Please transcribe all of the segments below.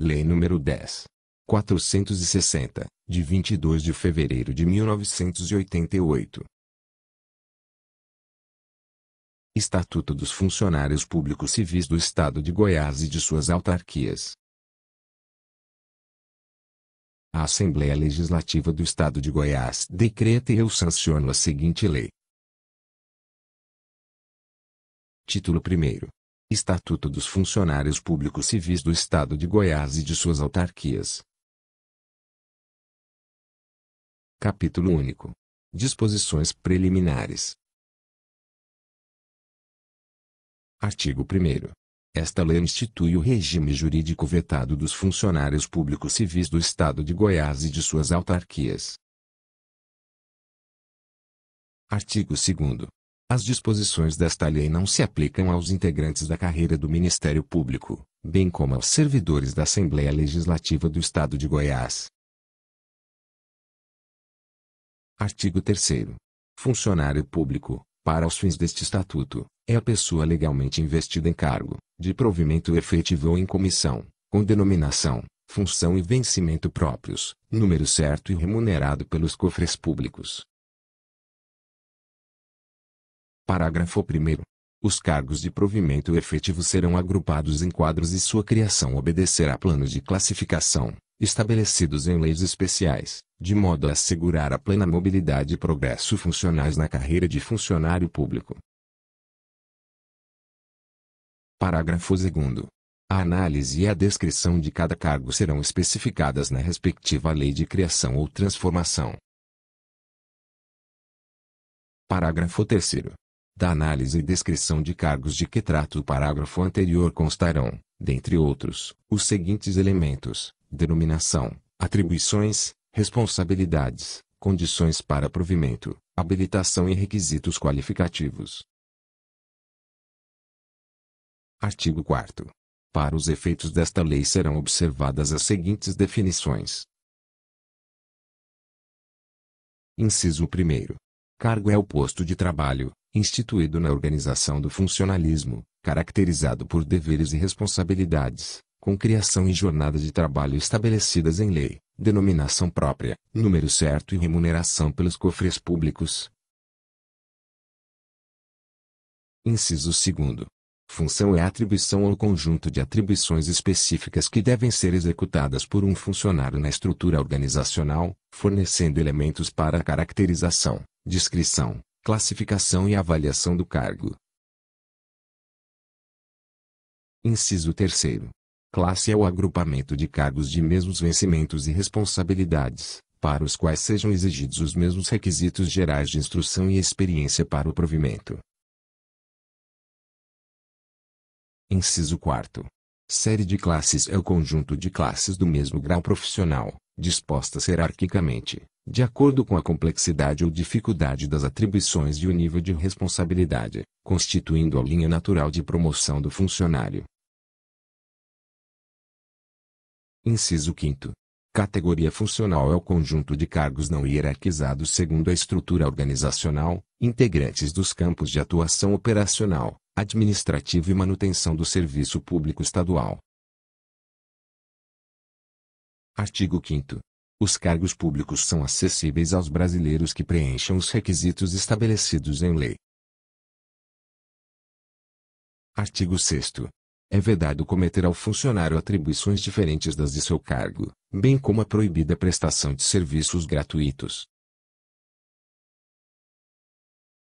Lei nº 10. 460, de 22 de fevereiro de 1988. Estatuto dos Funcionários Públicos Civis do Estado de Goiás e de suas autarquias. A Assembleia Legislativa do Estado de Goiás decreta e eu sanciono a seguinte lei. Título 1 Estatuto dos Funcionários Públicos Civis do Estado de Goiás e de suas autarquias. Capítulo único. Disposições preliminares. Artigo 1 Esta lei institui o regime jurídico vetado dos funcionários públicos civis do Estado de Goiás e de suas autarquias. Artigo 2 as disposições desta lei não se aplicam aos integrantes da carreira do Ministério Público, bem como aos servidores da Assembleia Legislativa do Estado de Goiás. Artigo 3 Funcionário público, para os fins deste estatuto, é a pessoa legalmente investida em cargo, de provimento efetivo ou em comissão, com denominação, função e vencimento próprios, número certo e remunerado pelos cofres públicos, Parágrafo 1 Os cargos de provimento efetivo serão agrupados em quadros e sua criação obedecerá planos de classificação, estabelecidos em leis especiais, de modo a assegurar a plena mobilidade e progresso funcionais na carreira de funcionário público. Parágrafo 2 a análise e a descrição de cada cargo serão especificadas na respectiva lei de criação ou transformação. Parágrafo 3. Da análise e descrição de cargos de que trata o parágrafo anterior constarão, dentre outros, os seguintes elementos: denominação, atribuições, responsabilidades, condições para provimento, habilitação e requisitos qualificativos. Artigo 4. Para os efeitos desta lei serão observadas as seguintes definições. Inciso 1. Cargo é o posto de trabalho, instituído na organização do funcionalismo, caracterizado por deveres e responsabilidades, com criação e jornada de trabalho estabelecidas em lei, denominação própria, número certo e remuneração pelos cofres públicos. Inciso 2. Função é atribuição ou conjunto de atribuições específicas que devem ser executadas por um funcionário na estrutura organizacional, fornecendo elementos para a caracterização, descrição, classificação e avaliação do cargo. Inciso 3. Classe é o agrupamento de cargos de mesmos vencimentos e responsabilidades, para os quais sejam exigidos os mesmos requisitos gerais de instrução e experiência para o provimento. Inciso 4. Série de classes é o conjunto de classes do mesmo grau profissional, dispostas hierarquicamente, de acordo com a complexidade ou dificuldade das atribuições e o nível de responsabilidade, constituindo a linha natural de promoção do funcionário. Inciso 5. Categoria funcional é o conjunto de cargos não hierarquizados segundo a estrutura organizacional, integrantes dos campos de atuação operacional, administrativo e manutenção do serviço público estadual. Artigo 5. Os cargos públicos são acessíveis aos brasileiros que preencham os requisitos estabelecidos em lei. Artigo 6 é vedado cometer ao funcionário atribuições diferentes das de seu cargo, bem como a proibida prestação de serviços gratuitos.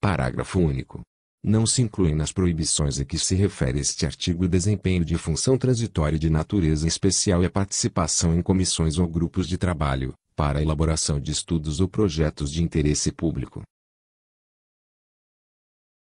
Parágrafo único não se incluem nas proibições a que se refere este artigo o desempenho de função transitória de natureza especial e a participação em comissões ou grupos de trabalho, para a elaboração de estudos ou projetos de interesse público